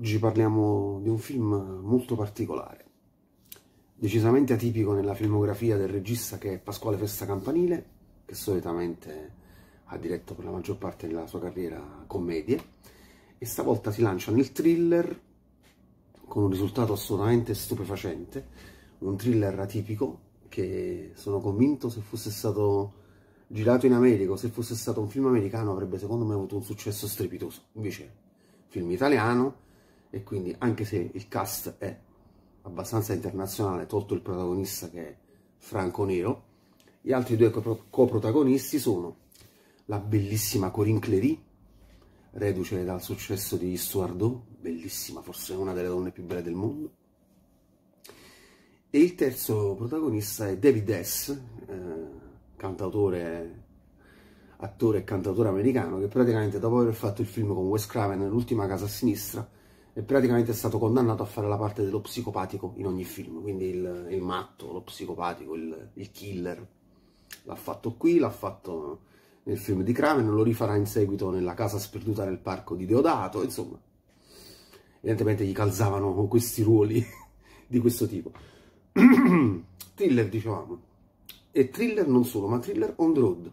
Oggi parliamo di un film molto particolare, decisamente atipico nella filmografia del regista che è Pasquale Festa Campanile, che solitamente ha diretto per la maggior parte della sua carriera commedie, e stavolta si lancia nel thriller con un risultato assolutamente stupefacente, un thriller atipico che sono convinto se fosse stato girato in America, se fosse stato un film americano avrebbe secondo me avuto un successo strepitoso. Invece, film italiano, e quindi anche se il cast è abbastanza internazionale, tolto il protagonista che è Franco Nero, gli altri due coprotagonisti sono la bellissima Corinne Clery, reduce dal successo di Stuardo, bellissima, forse una delle donne più belle del mondo, e il terzo protagonista è David Hess, eh, cantautore, attore e cantautore americano, che praticamente dopo aver fatto il film con Wes Craven, L'ultima casa a sinistra, e praticamente è stato condannato a fare la parte dello psicopatico in ogni film, quindi il, il matto, lo psicopatico, il, il killer. L'ha fatto qui, l'ha fatto nel film di Kramer, lo rifarà in seguito nella casa sperduta nel parco di Deodato, insomma. Evidentemente gli calzavano questi ruoli di questo tipo. thriller, dicevamo. E thriller non solo, ma thriller on the road.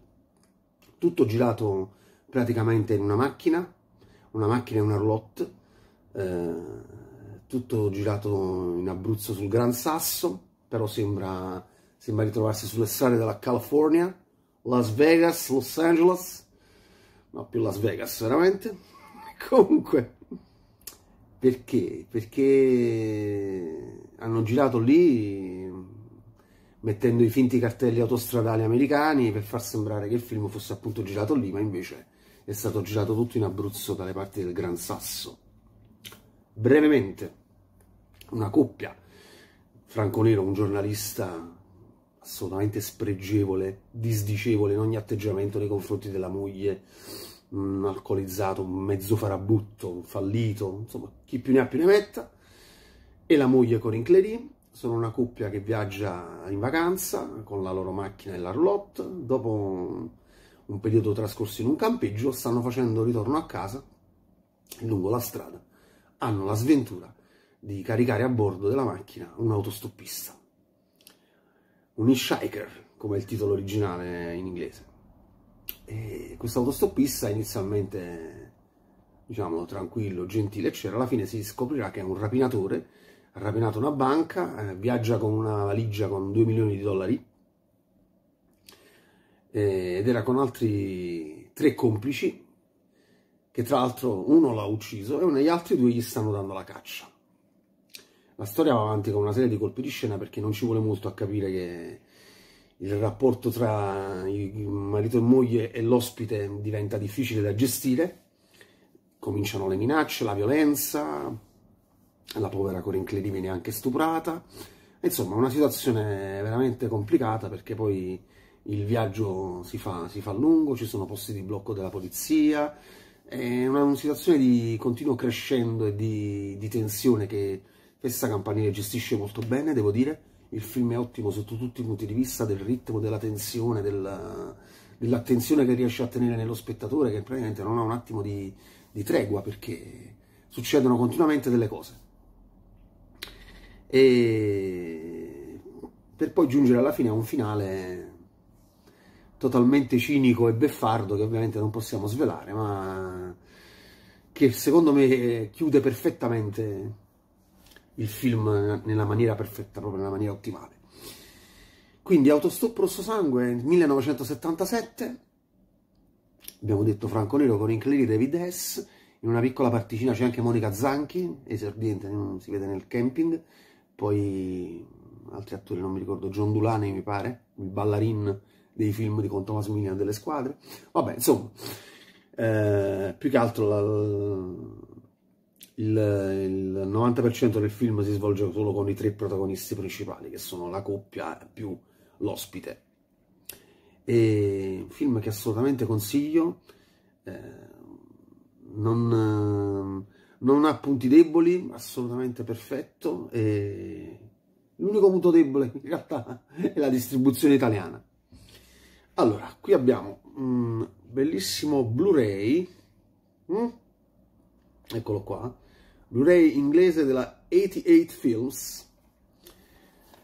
Tutto girato praticamente in una macchina, una macchina e una roulotte, eh, tutto girato in Abruzzo sul Gran Sasso, però sembra, sembra ritrovarsi sulle strade della California, Las Vegas, Los Angeles, no più Las Vegas veramente, comunque perché? Perché hanno girato lì mettendo i finti cartelli autostradali americani per far sembrare che il film fosse appunto girato lì, ma invece è stato girato tutto in Abruzzo dalle parti del Gran Sasso brevemente una coppia, Franco Nero, un giornalista assolutamente spregevole, disdicevole in ogni atteggiamento nei confronti della moglie, un alcolizzato, un mezzo farabutto, un fallito, insomma, chi più ne ha più ne metta, e la moglie Corinne Clery, sono una coppia che viaggia in vacanza con la loro macchina e l'Arlotte, dopo un periodo trascorso in un campeggio stanno facendo ritorno a casa lungo la strada hanno la sventura di caricare a bordo della macchina un autostoppista, un hitchhiker, come è il titolo originale in inglese. E questo autostoppista inizialmente, diciamo, tranquillo, gentile, eccetera, alla fine si scoprirà che è un rapinatore, ha rapinato una banca, eh, viaggia con una valigia con 2 milioni di dollari, eh, ed era con altri tre complici che tra l'altro uno l'ha ucciso e uno, gli altri due gli stanno dando la caccia. La storia va avanti con una serie di colpi di scena perché non ci vuole molto a capire che il rapporto tra marito e moglie e l'ospite diventa difficile da gestire, cominciano le minacce, la violenza, la povera Corinne viene anche stuprata, insomma una situazione veramente complicata perché poi il viaggio si fa, si fa lungo, ci sono posti di blocco della polizia, è una, una situazione di continuo crescendo e di, di tensione che Fessa Campanile gestisce molto bene, devo dire. Il film è ottimo sotto tutti i punti di vista, del ritmo, della tensione, della, dell'attenzione che riesce a tenere nello spettatore, che praticamente non ha un attimo di, di tregua, perché succedono continuamente delle cose. E per poi giungere alla fine a un finale totalmente cinico e beffardo che ovviamente non possiamo svelare, ma che secondo me eh, chiude perfettamente il film nella maniera perfetta, proprio nella maniera ottimale. Quindi Autostop Rosso Sangue 1977, abbiamo detto Franco Nero con Inclini David Hess, in una piccola particina c'è anche Monica Zanchi, esordiente, si vede nel camping, poi altri attori, non mi ricordo, John Dulane mi pare, il ballerin dei film di Conto Massimiliano delle squadre. Vabbè, insomma, eh, più che altro la, il, il, 90% del film si svolge solo con i tre protagonisti principali, che sono la coppia più l'ospite. E un film che assolutamente consiglio, eh, non, non ha punti deboli, assolutamente perfetto. E l'unico punto debole in realtà è la distribuzione italiana. Allora, qui abbiamo un mm, bellissimo Blu-ray, mm? eccolo qua, Blu-ray inglese della 88 Films,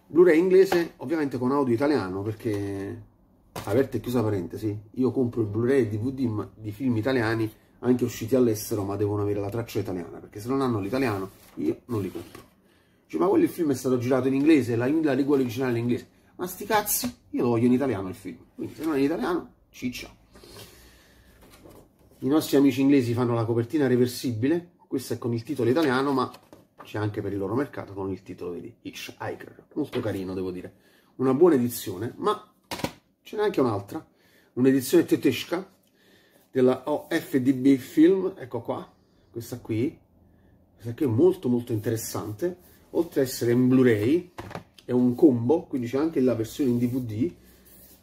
Blu-ray inglese ovviamente con audio italiano perché, aperta e chiusa parentesi, io compro il Blu-ray DVD di film italiani anche usciti all'estero ma devono avere la traccia italiana perché se non hanno l'italiano io non li compro. Dice, cioè, ma quello il film è stato girato in inglese, la, la lingua originale in inglese ma sti cazzi, io lo voglio in italiano il film, quindi se non è in italiano, ciccia. I nostri amici inglesi fanno la copertina reversibile, questa è con il titolo italiano, ma c'è anche per il loro mercato con il titolo di Hitchhiker, molto carino devo dire, una buona edizione, ma ce n'è anche un'altra, un'edizione tedesca della OFDB Film, ecco qua, questa qui, questa qui è molto molto interessante, oltre ad essere in Blu-ray, è un combo, quindi c'è anche la versione in DVD,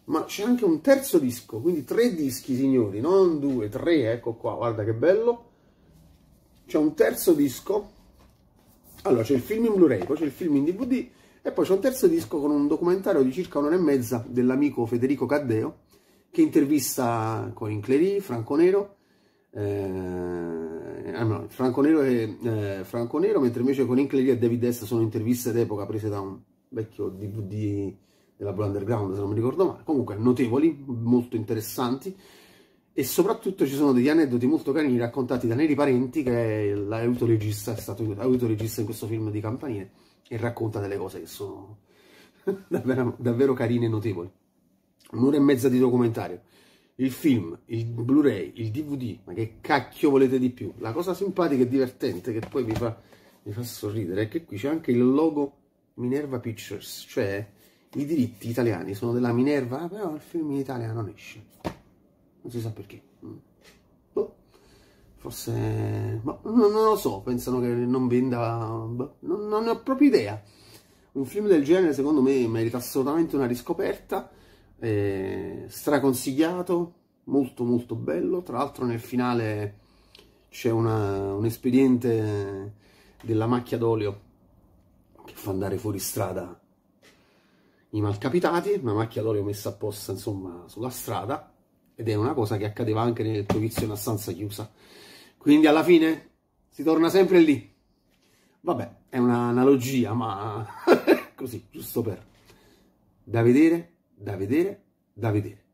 ma c'è anche un terzo disco, quindi tre dischi signori, non due, tre, ecco qua, guarda che bello. C'è un terzo disco, allora c'è il film in Blu-ray, poi c'è il film in DVD e poi c'è un terzo disco con un documentario di circa un'ora e mezza dell'amico Federico Caddeo che intervista Colin Clery, Franco Nero, eh, ah, no, Franco Nero e eh, Franco Nero, mentre invece Colin Clery e David Est sono interviste d'epoca prese da un vecchio DVD della Blue Underground, se non mi ricordo male. Comunque, notevoli, molto interessanti. E soprattutto ci sono degli aneddoti molto carini raccontati da Neri Parenti, che è l'autoregista, è stato autoregista in questo film di Campanile, e racconta delle cose che sono davvero, davvero carine e notevoli. Un'ora e mezza di documentario. Il film, il Blu-ray, il DVD, ma che cacchio volete di più? La cosa simpatica e divertente che poi mi fa, mi fa sorridere è che qui c'è anche il logo Minerva Pictures, cioè i diritti italiani sono della Minerva, ah, però il film in Italia non esce. Non si sa perché. Mm. Boh. Forse... Boh. Non, lo so, pensano che non venda... Boh, non, non ne ho proprio idea. Un film del genere secondo me merita assolutamente una riscoperta. Eh, straconsigliato, molto molto bello. Tra l'altro nel finale c'è un espediente della macchia d'olio che fa andare fuori strada i malcapitati, una macchia d'olio messa apposta insomma sulla strada ed è una cosa che accadeva anche nel Trovizio in una stanza chiusa. Quindi alla fine si torna sempre lì. Vabbè, è un'analogia, ma così, giusto per... Da vedere, da vedere, da vedere.